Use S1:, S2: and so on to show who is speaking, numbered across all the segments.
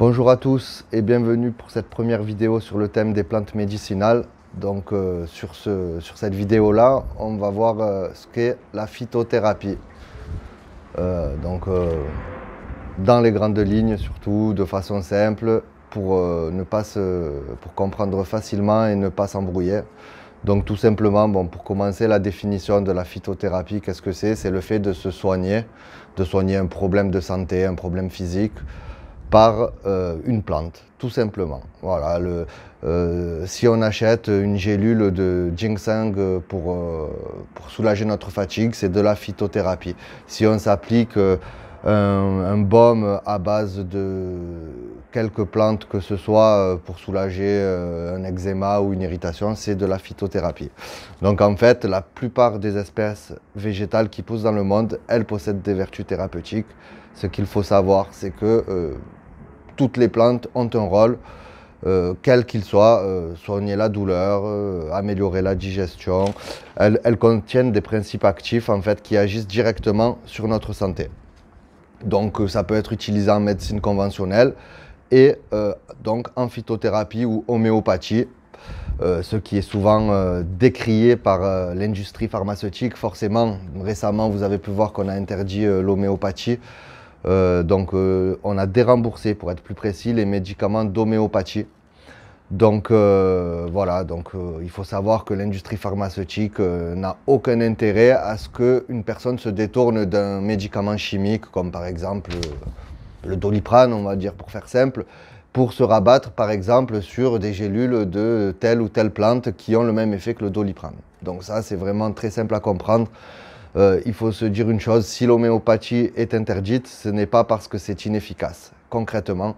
S1: Bonjour à tous et bienvenue pour cette première vidéo sur le thème des plantes médicinales. Donc euh, sur, ce, sur, cette vidéo là, on va voir euh, ce qu'est la phytothérapie. Euh, donc dans les grandes lignes surtout, de façon simple, pour, ne pas pour comprendre facilement et ne pas s'embrouiller. Donc tout simplement, bon, pour commencer, la définition de la phytothérapie, qu'est-ce que c'est C'est le fait de se soigner, de soigner un problème de santé, un problème physique, par euh, une plante, tout simplement. Voilà, euh, si on achète une gélule de ginseng pour, euh, pour soulager notre fatigue, c'est de la phytothérapie. Si on s'applique un, un, baume à base de quelques plantes que ce soit pour soulager un eczéma ou une irritation, c'est de la phytothérapie. Donc en fait, la plupart des espèces végétales qui poussent dans le monde, elles possèdent des vertus thérapeutiques. Ce qu'il faut savoir, c'est que toutes les plantes ont un rôle, euh, quel qu'il soit, euh, soigner la douleur, euh, améliorer la digestion. Elles, contiennent des principes actifs en fait qui agissent directement sur notre santé. Donc ça peut être utilisé en médecine conventionnelle et donc en phytothérapie ou homéopathie, ce qui est souvent décrié par l'industrie pharmaceutique. Forcément, récemment, vous avez pu voir qu'on a interdit l'homéopathie. Euh, donc euh, on a déremboursé, pour être plus précis, les médicaments d'homéopathie. Donc euh, voilà, donc il faut savoir que l'industrie pharmaceutique n'a aucun intérêt à ce qu'une personne se détourne d'un médicament chimique, comme par exemple le doliprane, on va dire pour faire simple, pour se rabattre par exemple sur des gélules de telle ou telle plante qui ont le même effet que le doliprane. Donc ça c'est vraiment très simple à comprendre. Euh, il faut se dire une chose, si l'homéopathie est interdite, ce n'est pas parce que c'est inefficace. Concrètement,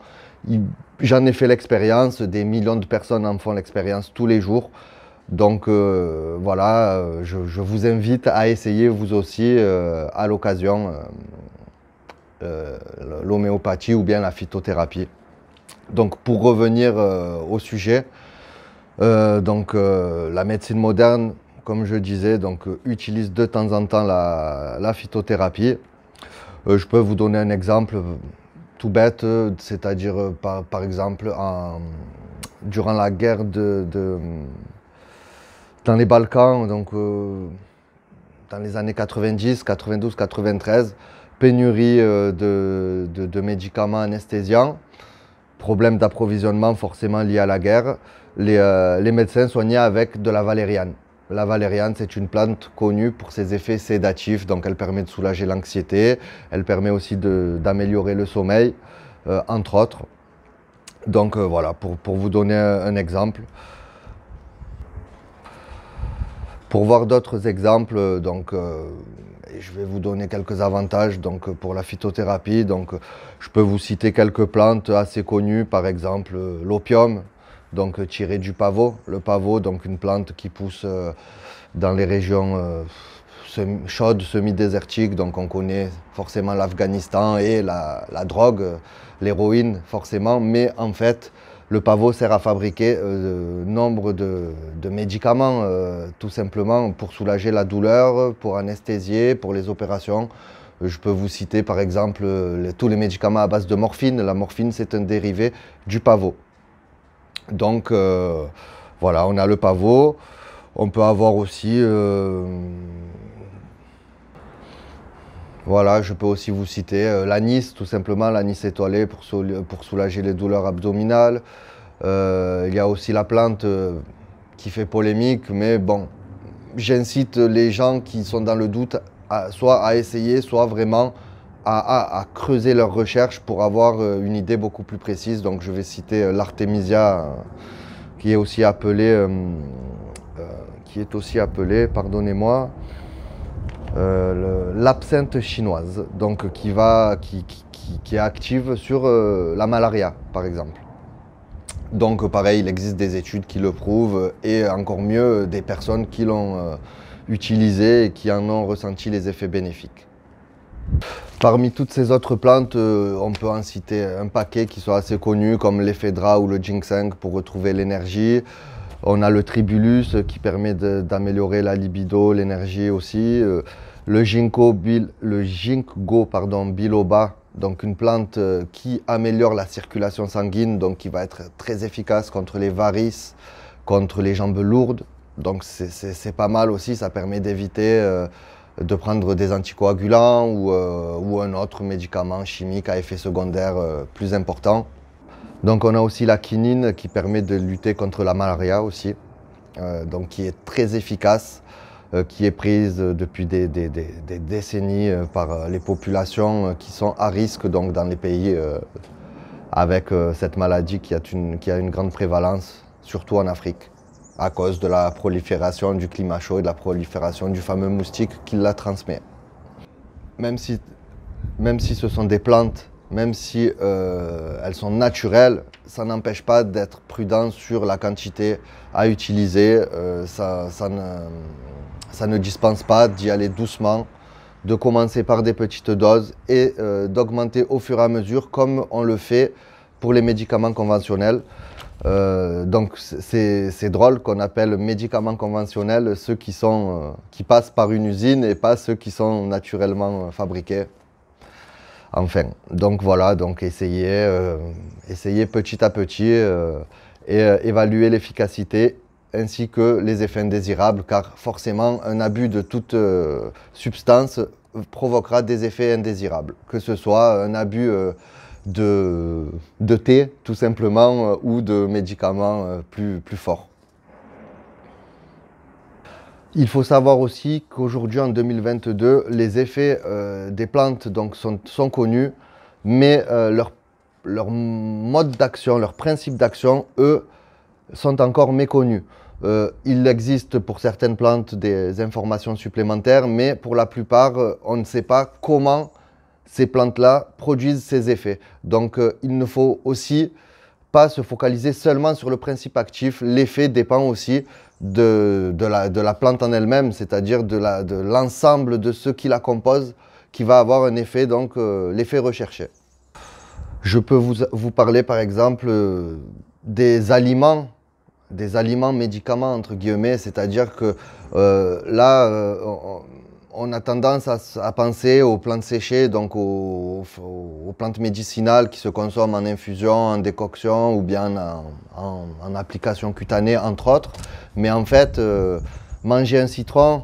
S1: j'en ai fait l'expérience, des millions de personnes en font l'expérience tous les jours. Donc euh, voilà, euh, je, vous invite à essayer vous aussi à l'occasion l'homéopathie ou bien la phytothérapie. Donc pour revenir au sujet, donc la médecine moderne comme je disais, donc, euh, utilise de temps en temps la, phytothérapie. Euh, je peux vous donner un exemple euh, tout bête, c'est-à-dire par, exemple durant la guerre de, dans les Balkans, donc dans les années 90, 92, 93, pénurie de, médicaments anesthésiants, problème d'approvisionnement forcément lié à la guerre, les, les médecins soignaient avec de la valériane. La valériane, c'est une plante connue pour ses effets sédatifs, donc elle permet de soulager l'anxiété, elle permet aussi d'améliorer le sommeil, euh, entre autres. Donc euh, voilà, pour, vous donner un exemple. Pour voir d'autres exemples, euh, donc, je vais vous donner quelques avantages donc, pour la phytothérapie. Donc, je peux vous citer quelques plantes assez connues, par exemple l'opium, donc euh, tirer du pavot. Le pavot, donc une plante qui pousse euh, dans les régions euh, chaudes, semi-désertiques, donc on connaît forcément l'Afghanistan et la, drogue, l'héroïne forcément, mais en fait, le pavot sert à fabriquer nombre de, médicaments, tout simplement pour soulager la douleur, pour anesthésier, pour les opérations. Je peux vous citer par exemple tous les médicaments à base de morphine. La morphine, c'est un dérivé du pavot. Donc euh, voilà, on a le pavot. On peut avoir aussi... Euh, voilà, je peux aussi vous citer euh, l'anis, tout simplement, l'anis étoilé pour, pour, soulager les douleurs abdominales. il y a aussi la plante qui fait polémique, mais bon, j'incite les gens qui sont dans le doute soit à essayer, soit vraiment à, creuser leurs recherches pour avoir euh, une idée beaucoup plus précise. Donc je vais citer euh, l'artémisia, euh, qui est aussi appelée, qui est aussi pardonnez-moi, l'absinthe chinoise, donc qui, va, qui, qui, qui est active sur la malaria, par exemple. Donc pareil, il existe des études qui le prouvent et encore mieux des personnes qui l'ont utilisé et qui en ont ressenti les effets bénéfiques. Parmi toutes ces autres plantes, euh, on peut en citer un paquet qui sont assez connus comme l'éphédra ou le ginseng pour retrouver l'énergie. On a le tribulus euh, qui permet d'améliorer la libido, l'énergie aussi. Euh, le ginkgo, le pardon, biloba, donc une plante qui améliore la circulation sanguine, donc qui va être très efficace contre les varices, contre les jambes lourdes. Donc c'est pas mal aussi, ça permet d'éviter de prendre des anticoagulants euh, ou, un autre médicament chimique à effet secondaire euh, plus important. Donc on a aussi la quinine qui permet de lutter contre la malaria aussi, euh, donc qui est très efficace, qui est prise depuis des, décennies par les populations qui sont à risque donc, dans les pays avec cette maladie qui a une grande prévalence, surtout en Afrique à cause de la prolifération du climat chaud et de la prolifération du fameux moustique qui la transmet. Même si, même si ce sont des plantes, même si euh, elles sont naturelles, ça n'empêche pas d'être prudent sur la quantité à utiliser. Euh, ça, ne, dispense pas d'y aller doucement, de commencer par des petites doses et euh, d'augmenter au fur et à mesure comme on le fait pour les médicaments conventionnels. Euh, donc c'est drôle qu'on appelle médicaments conventionnels ceux qui, sont, euh, qui passent par une usine et pas ceux qui sont naturellement euh, fabriqués. Enfin, donc voilà, donc essayez, petit à petit et évaluer l'efficacité ainsi que les effets indésirables car forcément un abus de toute substance provoquera des effets indésirables, que ce soit un abus de, thé, tout simplement, euh, ou de médicaments euh, plus, forts. Il faut savoir aussi qu'aujourd'hui, en 2022, les effets euh, des plantes donc, sont, connus, mais leur, leur, mode d'action, leur principe d'action, eux, sont encore méconnus. il existe pour certaines plantes des informations supplémentaires, mais pour la plupart, on ne sait pas comment ces plantes-là produisent ces effets. Donc euh, il ne faut aussi pas se focaliser seulement sur le principe actif. L'effet dépend aussi de, de, la, de, la, plante en elle-même, c'est-à-dire de l'ensemble de, de ceux qui la composent, qui va avoir un effet, donc euh, l'effet recherché. Je peux vous, vous parler par exemple euh, des aliments, des aliments médicaments entre guillemets, c'est-à-dire que là, on, on a tendance à, penser aux plantes séchées, donc aux, plantes médicinales qui se consomment en infusion, en décoction ou bien en, application cutanée, entre autres. Mais en fait, euh, manger un citron,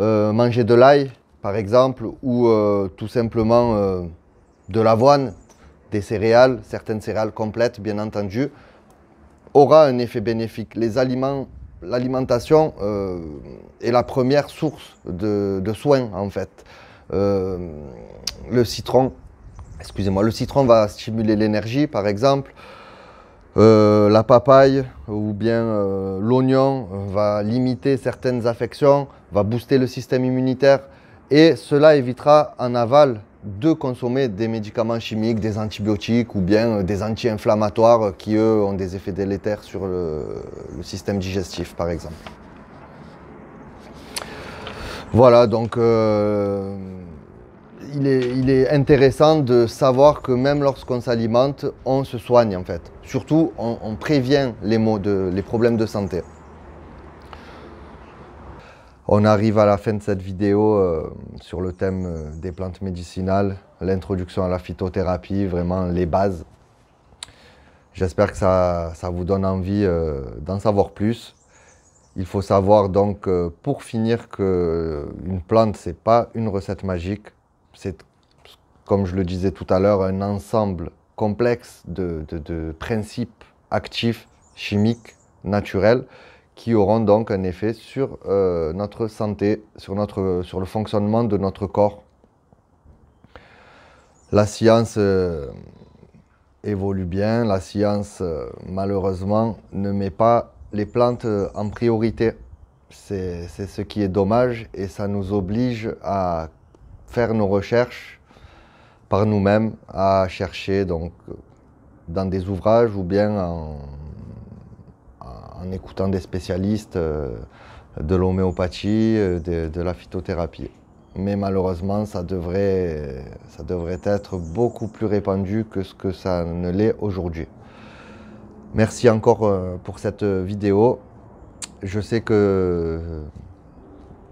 S1: euh, manger de l'ail, par exemple, ou euh, tout simplement de l'avoine, des céréales, certaines céréales complètes, bien entendu, aura un effet bénéfique. Les aliments l'alimentation est la première source de, soins en fait. Euh, le citron, excusez-moi, le citron va stimuler l'énergie par exemple. Euh, la papaye ou bien euh, l'oignon va limiter certaines affections, va booster le système immunitaire et cela évitera en aval de consommer des médicaments chimiques, des antibiotiques ou bien des anti-inflammatoires qui, eux, ont des effets délétères sur le système digestif, par exemple. Voilà, donc euh, il, est, intéressant de savoir que même lorsqu'on s'alimente, on se soigne en fait. Surtout, on, prévient les, les problèmes de santé. On arrive à la fin de cette vidéo euh, sur le thème euh, des plantes médicinales, l'introduction à la phytothérapie, vraiment les bases. J'espère que ça, vous donne envie d'en savoir plus. Il faut savoir donc, euh, pour finir, que euh, une plante, ce n'est pas une recette magique. C'est, comme je le disais tout à l'heure, un ensemble complexe de, principes actifs, chimiques, naturels, qui auront donc un effet sur euh, notre santé, sur, notre, sur le fonctionnement de notre corps. La science évolue bien, la science malheureusement ne met pas les plantes euh, en priorité. C'est ce qui est dommage et ça nous oblige à faire nos recherches par nous-mêmes, à chercher donc, dans des ouvrages ou bien en, en écoutant des spécialistes euh, de l'homéopathie, euh, de, de, la phytothérapie. Mais malheureusement, ça devrait, ça devrait être beaucoup plus répandu que ce que ça ne l'est aujourd'hui. Merci encore euh, pour cette euh, vidéo. Je sais que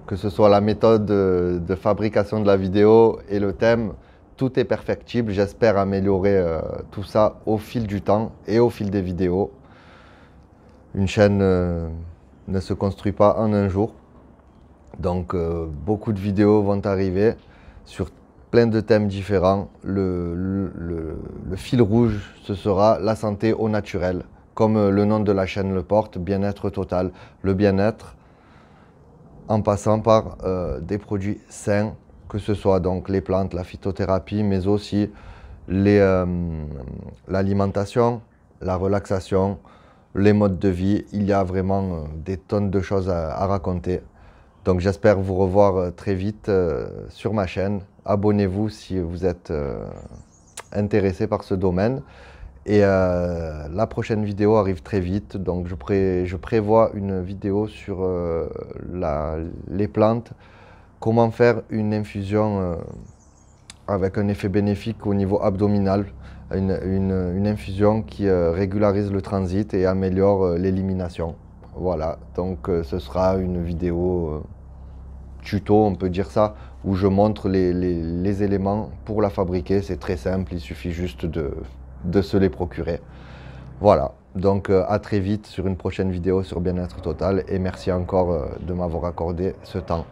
S1: que ce soit la méthode euh, de fabrication de la vidéo et le thème, tout est perfectible. J'espère améliorer tout ça au fil du temps et au fil des vidéos. Une chaîne ne se construit pas en un jour. Donc beaucoup de vidéos vont arriver sur plein de thèmes différents. Le, fil rouge, ce sera la santé au naturel, comme euh, le nom de la chaîne le porte, bien-être total, le bien-être, en passant par euh, des produits sains, que ce soit donc les plantes, la phytothérapie, mais aussi euh, l'alimentation, la relaxation, les modes de vie. Il y a vraiment des tonnes de choses à raconter. Donc j'espère vous revoir très vite sur ma chaîne abonnez-vous si vous êtes euh, intéressé par ce domaine. Et euh, la prochaine vidéo arrive très vite, donc je, je prévois une vidéo sur euh, les plantes, comment faire une infusion avec un effet bénéfique au niveau abdominal, une, une infusion qui régularise le transit et améliore l'élimination. Voilà, donc ce sera une vidéo tuto, on peut dire ça, où je montre les, les, éléments pour la fabriquer. C'est très simple, il suffit juste de, de se les procurer. Voilà, donc euh, à très vite sur une prochaine vidéo sur Bien-être Total et merci encore euh, de m'avoir accordé ce temps.